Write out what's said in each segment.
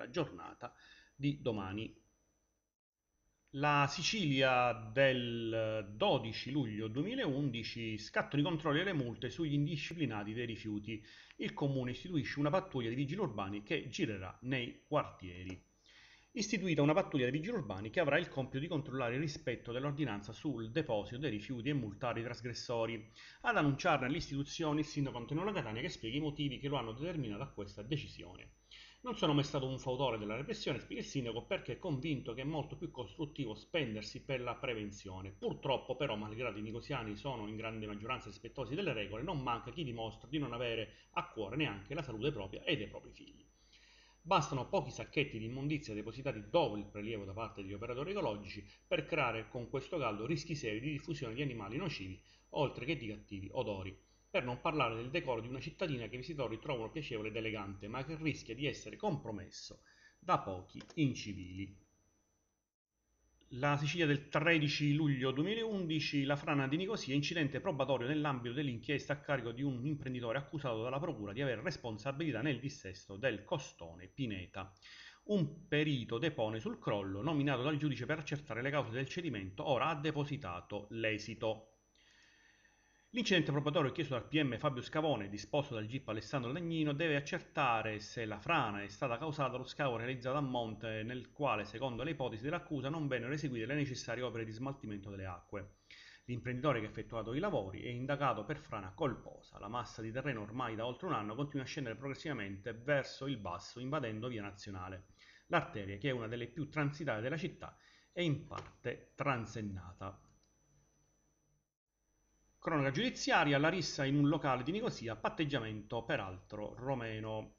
la giornata di domani. La Sicilia del 12 luglio 2011 scattano i controlli e le multe sugli indisciplinati dei rifiuti. Il comune istituisce una pattuglia di vigili urbani che girerà nei quartieri. Istituita una pattuglia di vigili urbani che avrà il compito di controllare il rispetto dell'ordinanza sul deposito dei rifiuti e multare i trasgressori. Ad annunciarne all'istituzione il sindaco Antonio Catania che spiega i motivi che lo hanno determinato a questa decisione. Non sono mai stato un fautore della repressione, spiega il sindaco, perché è convinto che è molto più costruttivo spendersi per la prevenzione. Purtroppo però, malgrado i nicosiani sono in grande maggioranza rispettosi delle regole, non manca chi dimostra di non avere a cuore neanche la salute propria e dei propri figli. Bastano pochi sacchetti di immondizia depositati dopo il prelievo da parte degli operatori ecologici per creare con questo caldo rischi seri di diffusione di animali nocivi, oltre che di cattivi odori per non parlare del decoro di una cittadina che i visitatori trovano piacevole ed elegante, ma che rischia di essere compromesso da pochi incivili. La Sicilia del 13 luglio 2011, la frana di Nicosia, incidente probatorio nell'ambito dell'inchiesta a carico di un imprenditore accusato dalla procura di aver responsabilità nel dissesto del costone Pineta. Un perito depone sul crollo, nominato dal giudice per accertare le cause del cedimento, ora ha depositato l'esito. L'incidente probatorio chiesto dal PM Fabio Scavone, disposto dal GIP Alessandro Legnino, deve accertare se la frana è stata causata dallo scavo realizzato a monte nel quale, secondo le ipotesi dell'accusa, non vennero eseguite le necessarie opere di smaltimento delle acque. L'imprenditore che ha effettuato i lavori è indagato per frana colposa. La massa di terreno ormai da oltre un anno continua a scendere progressivamente verso il basso, invadendo via nazionale. L'arteria, che è una delle più transitate della città, è in parte transennata. Cronaca giudiziaria, la rissa in un locale di Nicosia, patteggiamento peraltro romeno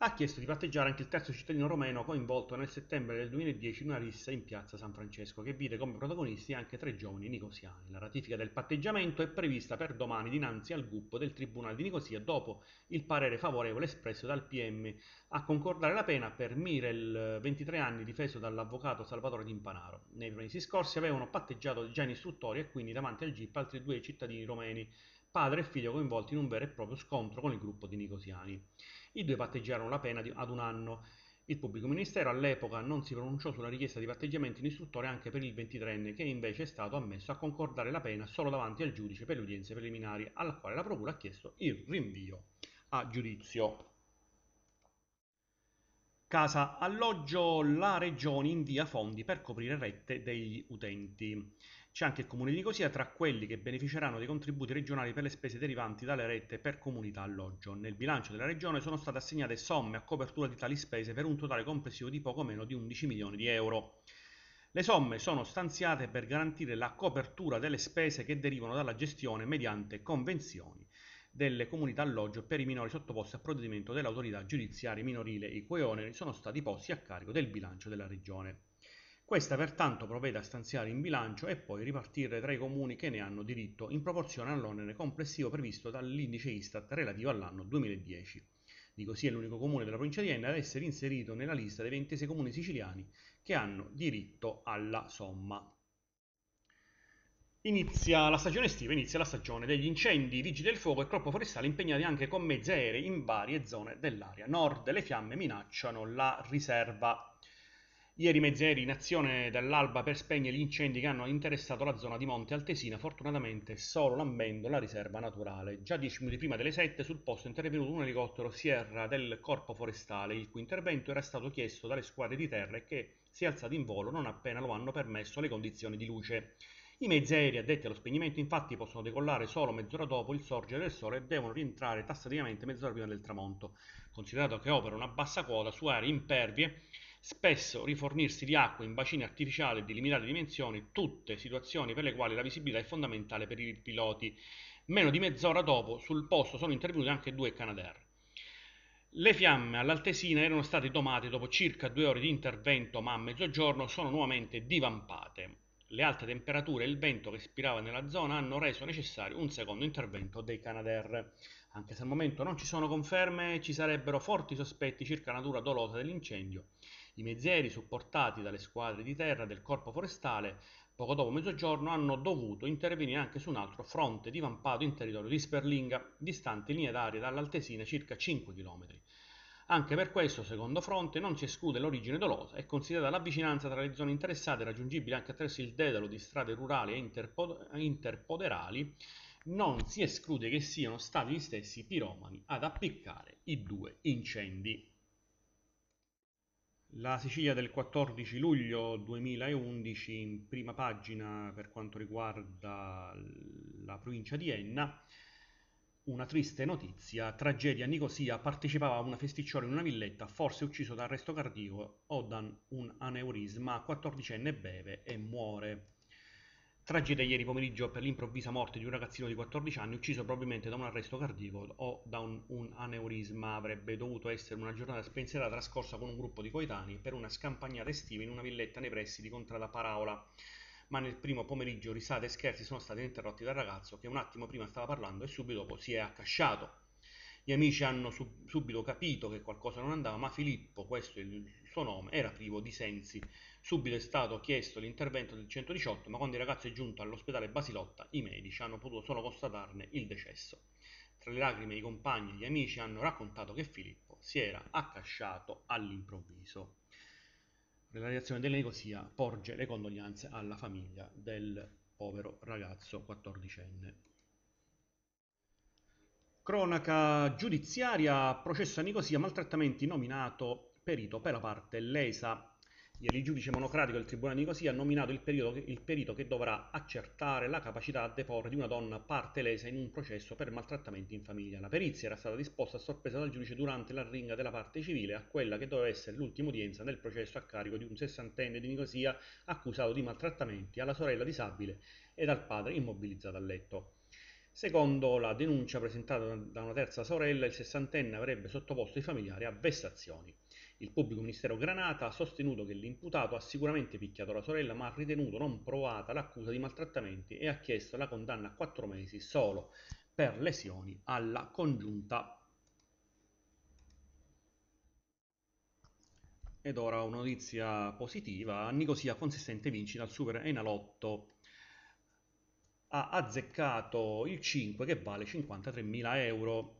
ha chiesto di patteggiare anche il terzo cittadino romeno coinvolto nel settembre del 2010 in una rissa in piazza San Francesco che vide come protagonisti anche tre giovani nicosiani. La ratifica del patteggiamento è prevista per domani dinanzi al GUP del Tribunale di Nicosia dopo il parere favorevole espresso dal PM a concordare la pena per Mirel, 23 anni, difeso dall'avvocato Salvatore D'Impanaro. Nei mesi scorsi avevano patteggiato già in istruttoria e quindi davanti al GIP altri due cittadini romeni, padre e figlio coinvolti in un vero e proprio scontro con il gruppo di nicosiani. I due patteggiarono la pena di, ad un anno. Il pubblico ministero all'epoca non si pronunciò sulla richiesta di patteggiamento in istruttoria anche per il 23enne, che invece è stato ammesso a concordare la pena solo davanti al giudice per le udienze preliminari, alla quale la procura ha chiesto il rinvio a giudizio. Casa alloggio, la Regione invia fondi per coprire rette degli utenti. C'è anche il comune di Nicosia tra quelli che beneficeranno dei contributi regionali per le spese derivanti dalle rette per comunità alloggio. Nel bilancio della regione sono state assegnate somme a copertura di tali spese per un totale complessivo di poco meno di 11 milioni di euro. Le somme sono stanziate per garantire la copertura delle spese che derivano dalla gestione mediante convenzioni delle comunità alloggio per i minori sottoposti a provvedimento dell'autorità giudiziaria minorile, i cui oneri sono stati posti a carico del bilancio della regione. Questa pertanto provvede a stanziare in bilancio e poi ripartire tra i comuni che ne hanno diritto in proporzione all'onere complessivo previsto dall'indice Istat relativo all'anno 2010. Dico sì è l'unico comune della provincia di Enna ad essere inserito nella lista dei 26 comuni siciliani che hanno diritto alla somma. Inizia la stagione estiva, inizia la stagione degli incendi, vigili del fuoco e corpo forestale impegnati anche con mezzi aerei in varie zone dell'area nord. Le fiamme minacciano la riserva Ieri mezz'eri in azione dall'alba per spegnere gli incendi che hanno interessato la zona di Monte Altesina, fortunatamente solo lambendo la riserva naturale. Già dieci minuti prima delle 7 sul posto è intervenuto un elicottero Sierra del Corpo Forestale, il cui intervento era stato chiesto dalle squadre di terra e che si è alzato in volo non appena lo hanno permesso le condizioni di luce. I mezzi aerei addetti allo spegnimento infatti possono decollare solo mezz'ora dopo il sorgere del sole e devono rientrare tassativamente mezz'ora prima del tramonto, considerato che opera una bassa quota su aree impervie spesso rifornirsi di acqua in bacini artificiali di limitate dimensioni, tutte situazioni per le quali la visibilità è fondamentale per i piloti. Meno di mezz'ora dopo, sul posto sono intervenuti anche due Canadair. Le fiamme all'Altesina erano state domate dopo circa due ore di intervento, ma a mezzogiorno sono nuovamente divampate. Le alte temperature e il vento che spirava nella zona hanno reso necessario un secondo intervento dei Canadair. Anche se al momento non ci sono conferme, ci sarebbero forti sospetti circa la natura dolosa dell'incendio i mezzieri, supportati dalle squadre di terra del Corpo Forestale, poco dopo mezzogiorno hanno dovuto intervenire anche su un altro fronte divampato in territorio di Sperlinga, distante in linea d'aria dall'Altesina circa 5 km. Anche per questo secondo fronte non si esclude l'origine dolosa e considerata la vicinanza tra le zone interessate raggiungibili anche attraverso il dedalo di strade rurali e interpod- interpoderali, non si esclude che siano stati gli stessi piromani ad appiccare i due incendi. La Sicilia del 14 luglio 2011 in prima pagina per quanto riguarda la provincia di Enna. Una triste notizia, tragedia Nicosia, partecipava a una festicciola in una villetta, forse ucciso da arresto cardiaco o da un aneurisma, 14enne beve e muore. Tragedia ieri pomeriggio per l'improvvisa morte di un ragazzino di 14 anni ucciso probabilmente da un arresto cardiaco o da un, un, aneurisma. Avrebbe dovuto essere una giornata spensierata trascorsa con un gruppo di coetanei per una scampagnata estiva in una villetta nei pressi di Contrada Paraola. Ma nel primo pomeriggio risate e scherzi sono stati interrotti dal ragazzo che un attimo prima stava parlando e subito dopo si è accasciato. Gli amici hanno sub subito capito che qualcosa non andava, ma Filippo, questo è il suo nome, era privo di sensi. Subito è stato chiesto l'intervento del 118, ma quando il ragazzo è giunto all'ospedale Basilotta, i medici hanno potuto solo constatarne il decesso. Tra le lacrime i compagni e gli amici hanno raccontato che Filippo si era accasciato all'improvviso. Nella reazione della Nicosia porge le condoglianze alla famiglia del povero ragazzo 14enne. Cronaca giudiziaria, processo a Nicosia, maltrattamenti nominato perito per la parte lesa. Ieri il giudice monocratico del Tribunale di Nicosia ha nominato il, periodo, il perito che dovrà accertare la capacità a deporre di una donna parte lesa in un processo per maltrattamenti in famiglia. La perizia era stata disposta a sorpresa dal giudice durante l'arringa della parte civile a quella che doveva essere l'ultima udienza nel processo a carico di un sessantenne di Nicosia accusato di maltrattamenti alla sorella disabile e al padre immobilizzato a letto. Secondo la denuncia presentata da una terza sorella, il sessantenne avrebbe sottoposto i familiari a vessazioni. Il pubblico ministero Granata ha sostenuto che l'imputato ha sicuramente picchiato la sorella, ma ha ritenuto non provata l'accusa di maltrattamenti e ha chiesto la condanna a quattro mesi solo per lesioni alla congiunta. Ed ora una notizia positiva, Nicosia consistente vince dal Super Enalotto ha azzeccato il 5 che vale 53.000 euro.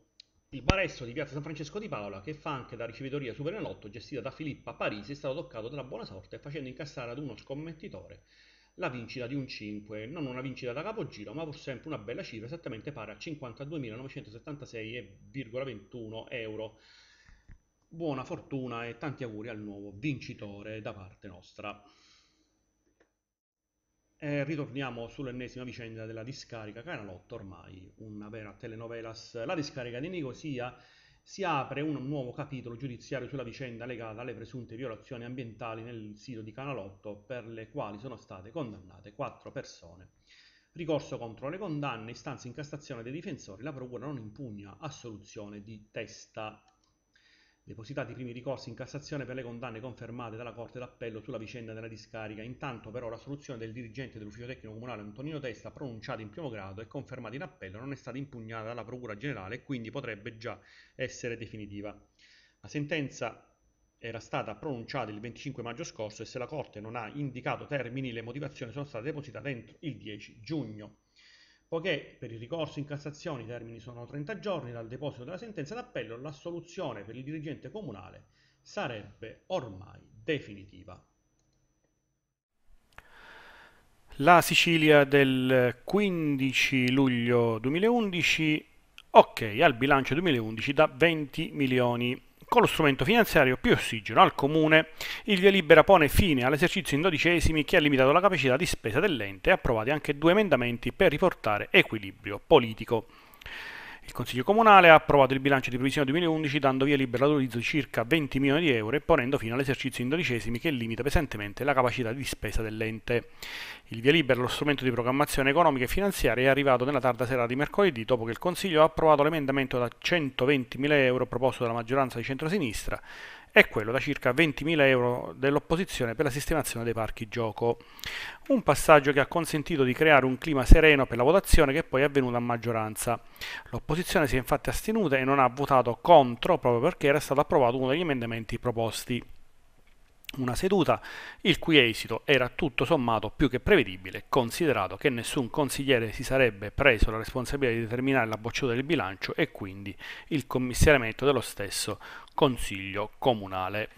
Il baresto di piazza San Francesco di Paola, che fa anche da ricevitoria Superenalotto gestita da Filippa Parisi, è stato toccato dalla buona sorte facendo incassare ad uno scommettitore la vincita di un 5, non una vincita da capogiro, ma pur sempre una bella cifra, esattamente pari a 52.976,21 euro. Buona fortuna e tanti auguri al nuovo vincitore da parte nostra. E eh, ritorniamo sull'ennesima vicenda della discarica Canalotto, ormai una vera telenovelas. La discarica di Nicosia si apre un nuovo capitolo giudiziario sulla vicenda legata alle presunte violazioni ambientali nel sito di Canalotto, per le quali sono state condannate quattro persone. Ricorso contro le condanne, istanza in castazione dei difensori, la Procura non impugna assoluzione di testa Depositati i primi ricorsi in Cassazione per le condanne confermate dalla Corte d'Appello sulla vicenda della discarica, intanto però la soluzione del dirigente dell'ufficio tecnico comunale Antonino Testa, pronunciata in primo grado e confermata in appello, non è stata impugnata dalla Procura Generale e quindi potrebbe già essere definitiva. La sentenza era stata pronunciata il 25 maggio scorso e se la Corte non ha indicato termini, le motivazioni sono state depositate entro il 10 giugno. Poiché per il ricorso in Cassazione i termini sono 30 giorni dal deposito della sentenza d'appello, l'assoluzione per il dirigente comunale sarebbe ormai definitiva. La Sicilia del 15 luglio 2011, ok, al bilancio 2011 da 20 milioni con lo strumento finanziario più ossigeno al comune, il via libera pone fine all'esercizio in dodicesimi che ha limitato la capacità di spesa dell'ente e approvati anche due emendamenti per riportare equilibrio politico. Il Consiglio Comunale ha approvato il bilancio di previsione 2011 dando via libera all'utilizzo di circa 20 milioni di euro e ponendo fine all'esercizio in dodicesimi che limita pesantemente la capacità di spesa dell'ente. Il via libera allo strumento di programmazione economica e finanziaria è arrivato nella tarda sera di mercoledì dopo che il Consiglio ha approvato l'emendamento da 120 mila euro proposto dalla maggioranza di centrosinistra è quello da circa 20.000 euro dell'opposizione per la sistemazione dei parchi gioco. Un passaggio che ha consentito di creare un clima sereno per la votazione che poi è avvenuta a maggioranza. L'opposizione si è infatti astenuta e non ha votato contro proprio perché era stato approvato uno degli emendamenti proposti una seduta, il cui esito era tutto sommato più che prevedibile, considerato che nessun consigliere si sarebbe preso la responsabilità di determinare la bocciatura del bilancio e quindi il commissariamento dello stesso Consiglio Comunale.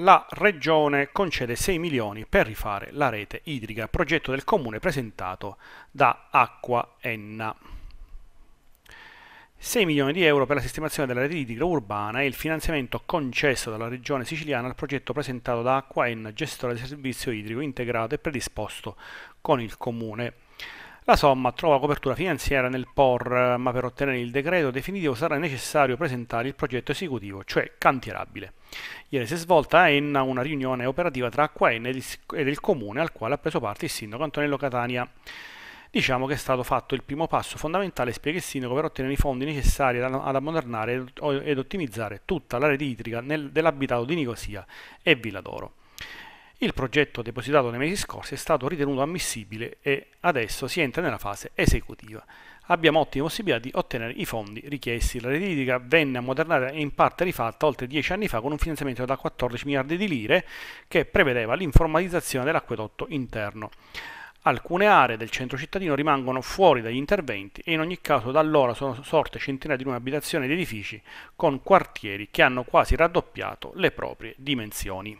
La Regione concede 6 milioni per rifare la rete idrica, progetto del Comune presentato da Acqua Enna. 6 milioni di euro per la sistemazione della rete idrica urbana e il finanziamento concesso dalla Regione Siciliana al progetto presentato da Acquaen, gestore del servizio idrico integrato e predisposto con il Comune. La somma trova copertura finanziaria nel POR, ma per ottenere il decreto definitivo sarà necessario presentare il progetto esecutivo, cioè cantierabile. Ieri si è svolta a Enna una riunione operativa tra Acquaen ed il Comune al quale ha preso parte il sindaco Antonello Catania diciamo che è stato fatto il primo passo fondamentale e spieghettino per ottenere i fondi necessari ad ammodernare ed ottimizzare tutta la rete idrica dell'abitato di Nicosia e Villa d'Oro. Il progetto depositato nei mesi scorsi è stato ritenuto ammissibile e adesso si entra nella fase esecutiva. Abbiamo ottime possibilità di ottenere i fondi richiesti. La rete idrica venne ammodernata e in parte rifatta oltre dieci anni fa con un finanziamento da 14 miliardi di lire che prevedeva l'informatizzazione dell'acquedotto interno. Alcune aree del centro cittadino rimangono fuori dagli interventi e in ogni caso da allora sono sorte centinaia di nuove abitazioni ed edifici con quartieri che hanno quasi raddoppiato le proprie dimensioni.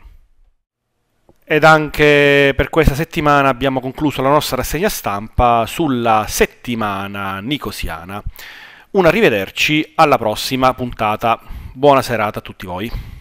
Ed anche per questa settimana abbiamo concluso la nostra rassegna stampa sulla settimana nicosiana. Un arrivederci alla prossima puntata. Buona serata a tutti voi.